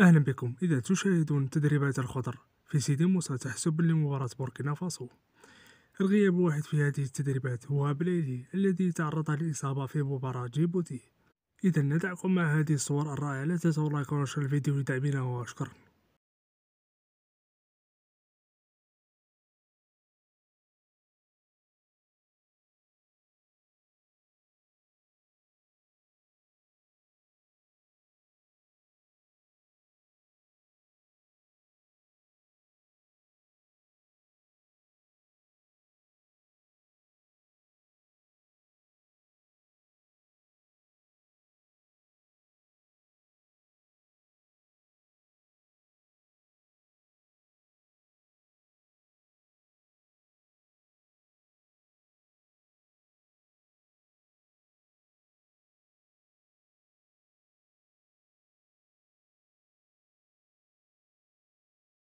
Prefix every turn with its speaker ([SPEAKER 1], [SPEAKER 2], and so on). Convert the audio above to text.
[SPEAKER 1] أهلا بكم إذا تشاهدون تدريبات الخضر في سيدي موسى تحسب لمباراة بوركينا فاسو الغياب واحد في هذه التدريبات هو بليدي الذي تعرض للإصابة في مباراة جيبوتي إذا ندعكم مع هذه الصور الرائعة لا تنسوا لايك ونشر الفيديو لدعمنا وأشكركم